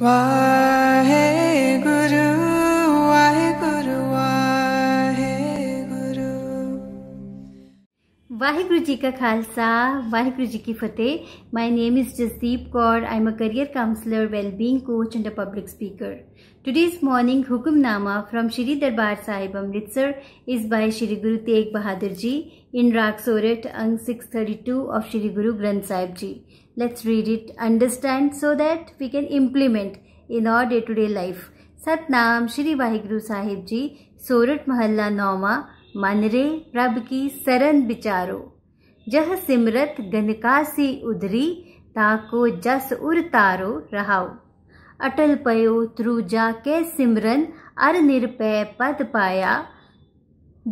वाहिगुरु जी का खालसा वाहिगुरु जी की फतेह my name is Jasdeep Kaur I am a career counsellor wellbeing coach and a public speaker today's morning hukamnama from Shri Darbar Sahib Amritsar is by Shri Guru Tegh बहादुर जी इन राग sororate अंग 632 of Shri गुरु ग्रंथ साहिब जी let's read it understand so that we can implement in our day to day life Satnam Shri Waheguru Sahib जी सोरठ महल्ला नौवा मन रे प्रभ की सरन बिचारो जह सिमरत गनका सी उधरी ताको जस उर तारो रहाओ अटल पयो त्रुजा के सिमरन अर निरपय पद पाया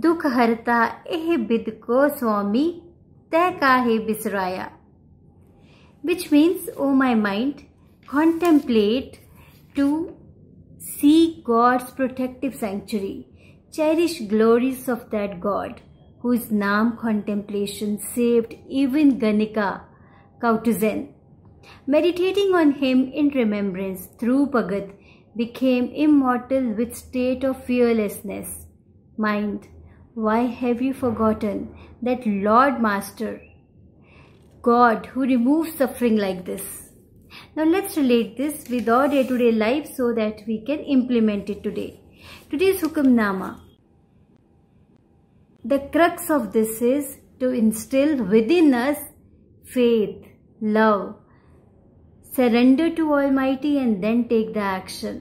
दुख हरता एह बिद को स्वामी तय काहे बिसराया which means, O oh my mind, contemplate to see God's protective sanctuary. Cherish glories of that God, whose name contemplation saved even Ganika, Kautuzan. Meditating on him in remembrance through Bhagat became immortal with state of fearlessness. Mind, why have you forgotten that Lord Master God who removes suffering like this. Now let's relate this with our day-to-day -day life so that we can implement it today. Today's Namah. The crux of this is to instill within us faith, love, surrender to Almighty and then take the action.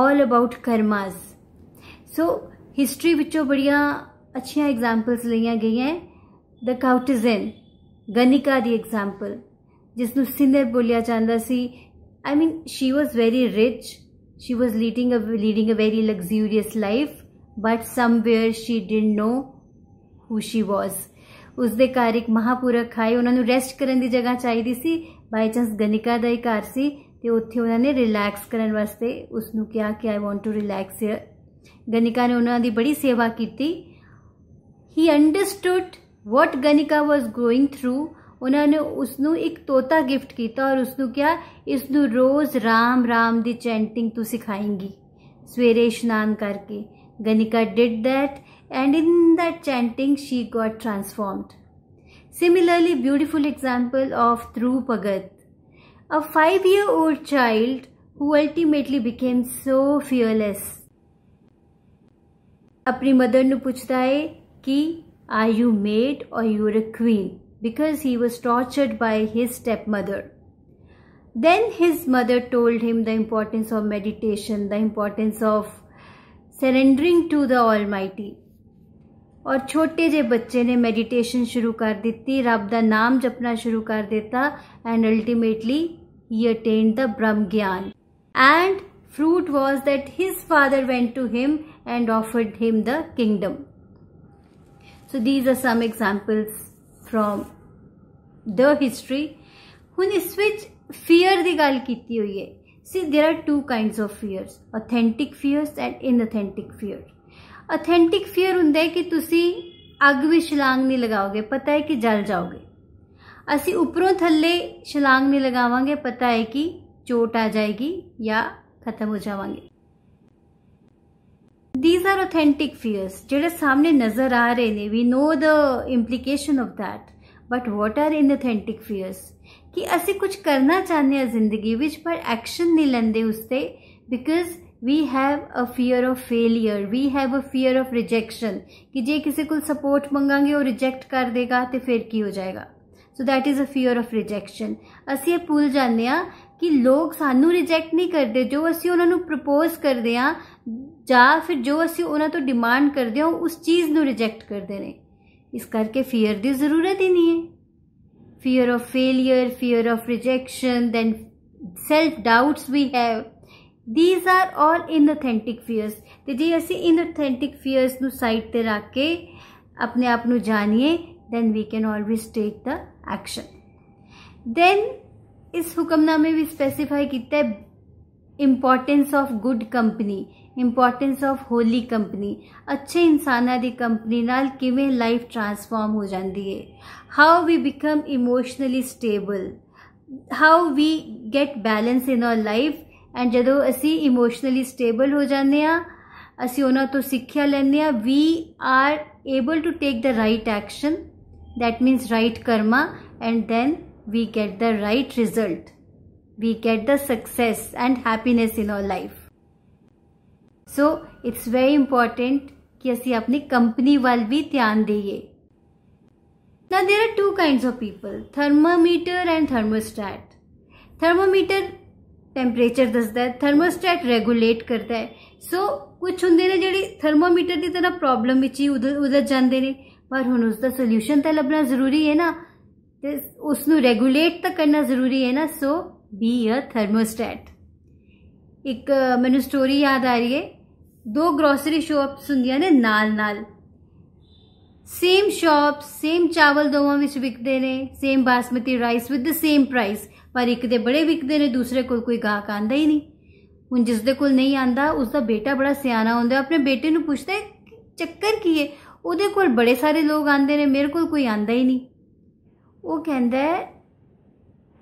All about karmas. So history are बढ़िया अच्छियाँ examples लिया गई The courtesan Ganika ਦੀ example ਜਿਸ ਨੂੰ ਸਿੰਦਰ ਬੋਲਿਆ ਜਾਂਦਾ ਸੀ I mean she was very rich she was leading a leading a very luxurious life but somewhere she didn't know who she was ਉਸ ਦੇ ਘਰ ਇੱਕ ਮਹਾਪੁਰਖ ਆਏ ਉਹਨਾਂ ਨੂੰ ਰੈਸਟ ਕਰਨ ਦੀ ਜਗ੍ਹਾ ਚਾਹੀਦੀ ਸੀ ਬਾਈ ਚਾਂਸ ਗਨਿਕਾ ਦਾ ਹੀ ਘਰ ਸੀ ਤੇ ਉੱਥੇ ਉਹਨਾਂ ਨੇ ਰਿਲੈਕਸ ਕਰਨ ਵਾਸਤੇ ਉਸ ਨੂੰ ਕਿਹਾ ਕਿ I want to relax here Ganika ਨੇ ਉਹਨਾਂ ਦੀ ਬੜੀ ਸੇਵਾ ਕੀਤੀ he understood what Ganika was going through ਉਹਨਾਂ ਨੇ ਉਸ ਨੂੰ ਇੱਕ ਤੋਤਾ ਗਿਫਟ ਕੀਤਾ ਔਰ ਉਸ ਨੂੰ ਕਿਹਾ ਇਸ ਨੂੰ ਰੋਜ਼ ਰਾਮ ਰਾਮ ਦੀ ਚੈਂਟਿੰਗ ਤੂੰ ਸਿਖਾਏਂਗੀ ਸਵੇਰੇ ਇਸ਼ਨਾਨ ਕਰਕੇ Ganika did that and in that chanting she got transformed similarly beautiful example of Dhruv Bhagat a 5 year old child who ultimately became so fearless अपनी मदर ਨੂੰ ਪੁੱਛਦਾ ਹੈ ਕਿ Are you maid or you're a queen? Because he was tortured by his stepmother. Then his mother told him the importance of meditation, the importance of surrendering to the Almighty. और छोटे जे बच्चे ने meditation शुरू कर दी रब का नाम जपना शुरू कर देता, and ultimately he attain the brahm gyan and fruit was that his father went to him and offered him the kingdom So these are some examples from the history. Hun is which fear di gal kiti hui hai. See there are two kinds of fears. Authentic fears and inauthentic fear. Authentic fear ਹੁੰਦਾ hai ki tusi ਅੱਗ ਵਿੱਚ ਛਲਾਂਗ ਨਹੀਂ ਲਗਾਓਗੇ ਪਤਾ ਹੈ ਕਿ ਜਲ ਜਾਓਗੇ ਅਸੀਂ ਉੱਪਰੋਂ ਥੱਲੇ ਛਲਾਂਗ ਨਹੀਂ ਲਗਾਵਾਂਗੇ ਪਤਾ ਹੈ ਕਿ ਚੋਟ ਆ ਜਾਏਗੀ ਜਾਂ ਖਤਮ ਹੋ ਜਾਵਾਂਗੇ these are authentic fears ਜਿਹੜੇ ਸਾਹਮਣੇ ਨਜ਼ਰ ਆ ਰਹੇ ਨੇ we know the implication of that but what are inauthentic fears ਕਿ ਅਸੀਂ ਕੁਝ ਕਰਨਾ ਚਾਹੁੰਦੇ ਆ ਜ਼ਿੰਦਗੀ ਵਿੱਚ ਪਰ ਐਕਸ਼ਨ ਨਹੀਂ ਲੈਂਦੇ ਉਸ ਤੇ because we have a fear of failure we have a fear of rejection ਕਿ ਜੇ ਕਿਸੇ ਕੋਲ ਸਪੋਰਟ ਮੰਗਾਂਗੇ ਉਹ ਰਿਜੈਕਟ ਕਰ ਦੇਗਾ ਤੇ ਫਿਰ ਕੀ ਹੋ ਜਾਏਗਾ so that is a fear of rejection ਅਸੀਂ ਇਹ ਭੁੱਲ ਜਾਂਦੇ ਆ ਕਿ ਲੋਕ ਸਾਨੂੰ ਰਿਜੈਕਟ ਨਹੀਂ ਕਰਦੇ ਜੋ ਅਸੀਂ ਉਹਨਾਂ ਨੂੰ ਪ੍ਰਪੋਜ਼ ਕਰਦੇ ਆ ਜਾਂ ਫਿਰ ਜੋ ਅਸੀਂ ਉਹਨਾਂ ਤੋਂ ਡਿਮਾਂਡ ਕਰਦੇ ਹਾਂ ਉਸ ਚੀਜ਼ ਨੂੰ ਰਿਜੈਕਟ ਕਰਦੇ ਨੇ ਇਸ ਕਰਕੇ ਫੀਅਰ ਦੀ ਜ਼ਰੂਰਤ ਹੀ ਨਹੀਂ ਹੈ fear of failure, fear of rejection, then self doubts we have. These are all inauthentic fears. ਤੇ ਜੇ ਅਸੀਂ inauthentic fears ਨੂੰ ਸਾਈਡ ਤੇ ਰੱਖ ਕੇ ਆਪਣੇ ਆਪ ਨੂੰ ਜਾਣੀਏ then we can always take the action. Then ਇਸ ਹੁਕਮਨਾਮੇ ਵਿੱਚ ਸਪੈਸੀਫਾਈ ਕੀਤਾ ਹੈ importance of good company importance of holy company अच्छे इंसानों की कंपनी नाल कि लाइफ ट्रांसफॉर्म हो जाती है how we become emotionally stable how we get balance in our life and जदों असी इमोशनली स्टेबल हो जाने असी उन्होंने तो सीख्या लें we are able to take the right action that means right karma and then we get the right result we get the success and happiness in our life so it's very important कि ਅਸੀਂ ਆਪਣੀ company ਵੱਲ ਵੀ ਧਿਆਨ ਦੇਈਏ Now there are two kinds of people thermometer and thermostat. Thermometer temperature ਦੱਸਦਾ ਹੈ thermostat regulate ਕਰਦਾ ਹੈ ਸੋ ਕੁਝ ਹੁੰਦੇ ਨੇ ਜਿਹੜੀ ਥਰਮੋਮੀਟਰ ਦੀ ਤਰ੍ਹਾਂ ਪ੍ਰੋਬਲਮ ਵਿੱਚ ਹੀ ਉਲਝ ਜਾਂਦੇ ਨੇ ਪਰ ਹੁਣ ਉਸ ਦਾ ਸੋਲੂਸ਼ਨ ਤਾਂ ਲੱਭਣਾ ਜ਼ਰੂਰੀ ਹੈ ਨਾ ਤੇ ਉਸ ਨੂੰ ਰੈਗੂਲੇਟ ਤਾਂ ਕਰਨਾ ਜ਼ਰੂਰੀ ਹੈ ਨਾ ਸੋ ਬੀ ਅ ਥਰਮੋਸਟੈਟ ਇੱਕ ਮੈਨੂੰ ਸਟੋਰੀ ਯਾਦ ਆ ਰਹੀ ਹੈ ਦੋ ਗਰੋਸਰੀ ਸ਼ਾਪਸ ਹੁੰਦੀਆਂ ਨੇ ਨਾਲ ਨਾਲ ਸੇਮ ਸ਼ਾਪ ਸੇਮ ਚਾਵਲ ਦੋਵਾਂ ਵਿੱਚ ਵਿਕਦੇ ਨੇ same basmati rice with the same price ਪਰ ਇੱਕ ਦੇ ਬੜੇ ਵਿਕਦੇ ਨੇ ਦੂਸਰੇ ਕੋਲ ਕੋਈ ਗਾਹਕ ਆਂਦਾ ਹੀ ਨਹੀਂ ਹੁਣ ਜਿਸ ਦੇ ਕੋਲ ਨਹੀਂ ਆਂਦਾ ਉਸ ਦਾ ਬੇਟਾ ਬੜਾ ਸਿਆਣਾ ਹੁੰਦਾ ਆਪਣੇ ਬੇਟੇ ਨੂੰ ਪੁੱਛਦਾ ਚੱਕਰ ਕੀ ਹੈ ਉਹਦੇ ਕੋਲ ਬੜੇ ਸਾਰੇ ਲੋਕ ਆਂਦੇ ਨੇ ਮੇਰੇ ਕੋਲ ਕੋਈ ਆਂਦਾ ਹੀ ਨਹੀਂ ਉਹ ਕਹਿੰਦਾ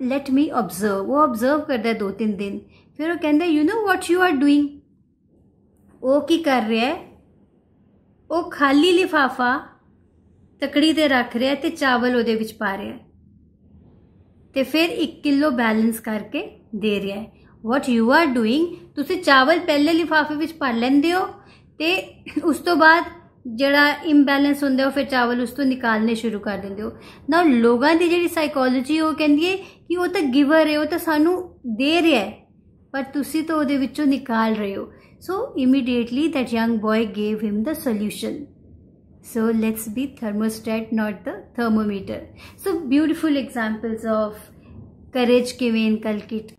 ਲੈਟ ਮੀ ਆਬਜ਼ਰਵ ਉਹ ਆਬਜ਼ਰਵ ਕਰਦਾ ਦੋ ਤਿੰਨ ਦਿਨ ਫਿਰ ਉਹ ਕਹਿੰਦਾ you نو what you are doing ਉਹ ਕੀ ਕਰ ਰਿਹਾ ਹੈ ਉਹ ਖਾਲੀ ਲਿਫਾਫਾ ਤਕੜੀ ਤੇ ਰੱਖ ਰਿਹਾ ਤੇ ਚਾਵਲ ਉਹਦੇ ਵਿੱਚ ਪਾ ਰਿਹਾ ਤੇ ਫਿਰ 1 ਕਿਲੋ ਬੈਲੈਂਸ ਕਰਕੇ ਦੇ ਰਿਹਾ ਹੈ ਵਾਟ ਯੂ ਆਰ ਡੂਇੰਗ ਤੁਸੀਂ ਚਾਵਲ ਪਹਿਲੇ ਲਿਫਾਫੇ ਵਿੱਚ ਪਾ ਲੈਂਦੇ ਹੋ ਤੇ ਉਸ ਤੋਂ ਬਾਅਦ ਜਿਹੜਾ ਇੰਬੈਲੈਂਸ ਹੁੰਦਾ ਉਹ ਫਿਰ ਚਾਵਲ ਉਸ ਤੋਂ ਨਿਕਾਲਨੇ ਸ਼ੁਰੂ ਕਰ ਦਿੰਦੇ ਹੋ ਨਾ ਲੋਕਾਂ ਦੀ ਜਿਹੜੀ ਸਾਈਕੋਲੋਜੀ ਉਹ ਕਹਿੰਦੀ ਹੈ ਕਿ ਉਹ ਤਾਂ ਗਿਵਰ ਹੈ ਉਹ ਤਾਂ ਸਾਨੂੰ ਦੇ ਰਿਹਾ ਹੈ ਪਰ ਤੁਸੀਂ ਤਾਂ ਉਹਦੇ ਵਿੱਚੋਂ ਨਿਕਾਲ ਰਹੇ ਹੋ so immediately that young boy gave him the solution So let's be thermostat, not the thermometer. So beautiful examples of courage ਕਿਵੇਂ inculcate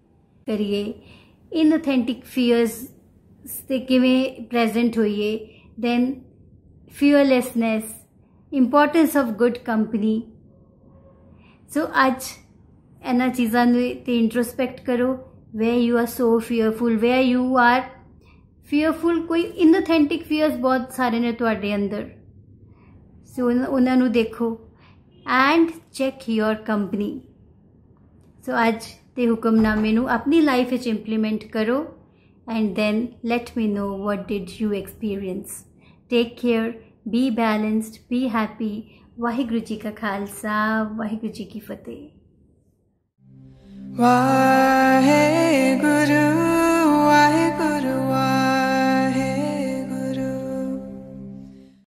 ਕਰੀਏ inauthentic fears ਤੇ ਕਿਵੇਂ present ਹੋਈਏ then fearlessness, importance of good company. So आज એના ચીજાને તે introspect કરો why you are so fearful why you are fearful ਕੋਈ ਇਨਥੈਂਟਿਕ ਫੀਅਰਸ ਬਹੁਤ ਸਾਰੇ ਨੇ ਤੁਹਾਡੇ ਅੰਦਰ ਸੋ ਉਹਨਾਂ ਨੂੰ ਦੇਖੋ and check your company so ਅੱਜ ਤੇ ਹੁਕਮਨਾਮੇ ਨੂੰ ਆਪਣੀ ਲਾਈਫ ਵਿੱਚ ਇੰਪਲੀਮੈਂਟ ਕਰੋ and then let me know what did you experience take care be balanced be happy Waheguru ji का खालसा वाहिगुरु जी की फतेह वाहे गुरु